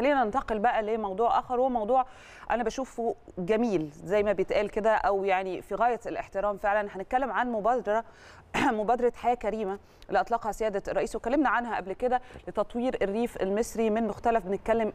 خلينا ننتقل بقى لموضوع اخر هو موضوع انا بشوفه جميل زي ما بيتقال كده او يعني في غايه الاحترام فعلا هنتكلم عن مبادره مبادره حياه كريمه اللي اطلقها سياده الرئيس وكلمنا عنها قبل كده لتطوير الريف المصري من مختلف بنتكلم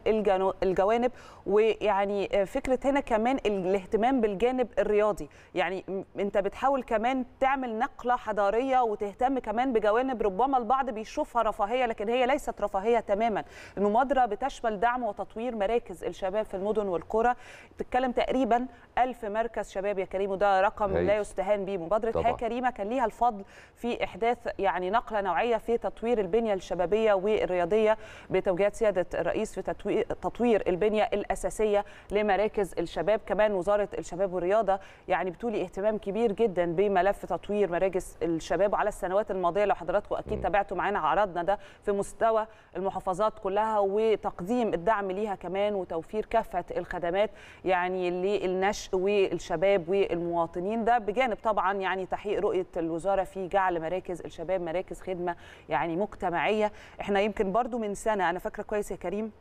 الجوانب ويعني فكره هنا كمان الاهتمام بالجانب الرياضي يعني انت بتحاول كمان تعمل نقله حضاريه وتهتم كمان بجوانب ربما البعض بيشوفها رفاهيه لكن هي ليست رفاهيه تماما المبادره بتشمل دعم وتطوير مراكز الشباب في المدن والقرى بتتكلم تقريبا 1000 مركز شباب يا كريم وده رقم هي. لا يستهان به مبادره حياه كريمه كان ليها الفضل في احداث يعني نقله نوعيه في تطوير البنيه الشبابيه والرياضيه بتوجيهات سياده الرئيس في تطوير البنيه الاساسيه لمراكز الشباب كمان وزاره الشباب والرياضه يعني بتولي اهتمام كبير جدا بملف تطوير مراكز الشباب وعلى السنوات الماضيه لو حضراتكم اكيد تابعتوا معانا عرضنا ده في مستوى المحافظات كلها وتقديم الدعم ليها كمان وتوفير كافه الخدمات يعني للنشء والشباب والمواطنين ده بجانب طبعا يعني تحقيق رؤيه الوزاره في في جعل مراكز الشباب مراكز خدمه يعني مجتمعيه احنا يمكن برضو من سنه انا فاكره كويس يا كريم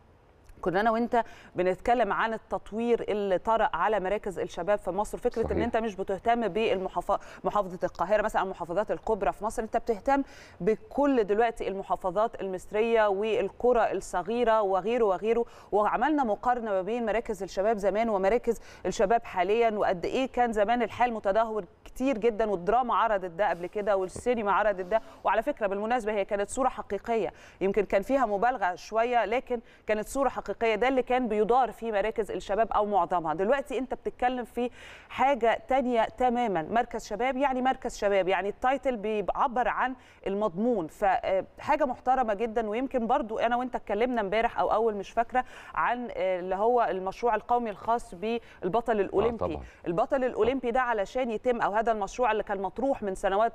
كنا انا وانت بنتكلم عن التطوير اللي طرأ على مراكز الشباب في مصر فكره صحيح. ان انت مش بتهتم بمحافظه القاهره مثلا المحافظات الكبرى في مصر انت بتهتم بكل دلوقتي المحافظات المصريه والقرى الصغيره وغيره وغيره وعملنا مقارنه ما بين مراكز الشباب زمان ومراكز الشباب حاليا وقد ايه كان زمان الحال متدهور كتير جدا والدراما عرضت ده قبل كده والسينما عرضت ده وعلى فكره بالمناسبه هي كانت صوره حقيقيه يمكن كان فيها مبالغه شويه لكن كانت صوره حقيقيه الافريقيه ده اللي كان بيدار في مراكز الشباب او معظمها دلوقتي انت بتتكلم في حاجه تانية تماما مركز شباب يعني مركز شباب يعني التايتل بيعبر عن المضمون فحاجه آه، محترمه جدا ويمكن برضو انا وانت اتكلمنا امبارح او اول مش فاكره عن آه، اللي هو المشروع القومي الخاص بالبطل آه، الاولمبي آه البطل الاولمبي ده علشان يتم او هذا المشروع اللي كان مطروح من سنوات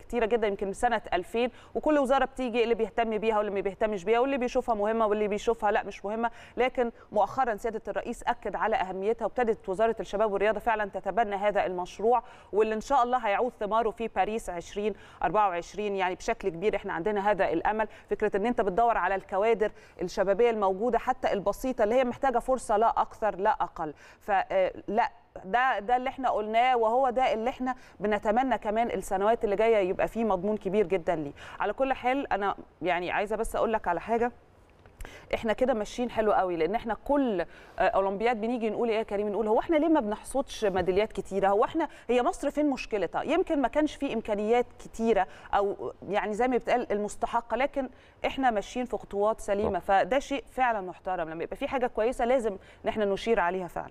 كتيره جدا يمكن من سنه 2000 وكل وزاره بتيجي اللي بيهتم بيها واللي ما بيهتمش بيها واللي بيشوفها مهمه واللي بيشوفها لا مش مهمه لكن مؤخرا سياده الرئيس اكد على اهميتها وابتدت وزاره الشباب والرياضه فعلا تتبنى هذا المشروع واللي ان شاء الله هيعود ثماره في باريس 2024 يعني بشكل كبير احنا عندنا هذا الامل فكره ان انت بتدور على الكوادر الشبابيه الموجوده حتى البسيطه اللي هي محتاجه فرصه لا اكثر لا اقل فلا آه، ده ده اللي احنا قلناه وهو ده اللي احنا بنتمنى كمان السنوات اللي جايه يبقى فيه مضمون كبير جدا ليه على كل حال انا يعني عايزه بس اقول لك على حاجه احنا كده ماشيين حلو قوي لان احنا كل آه، اولمبياد بنيجي نقول ايه يا كريم نقول هو احنا ليه ما بنحصدش ميداليات كتيره هو احنا هي مصر فين مشكلتها يمكن ما كانش في امكانيات كتيره او يعني زي ما بيتقال المستحقه لكن احنا ماشيين في خطوات سليمه فده شيء فعلا محترم لما يبقى في حاجه كويسه لازم ان احنا نشير عليها فعلا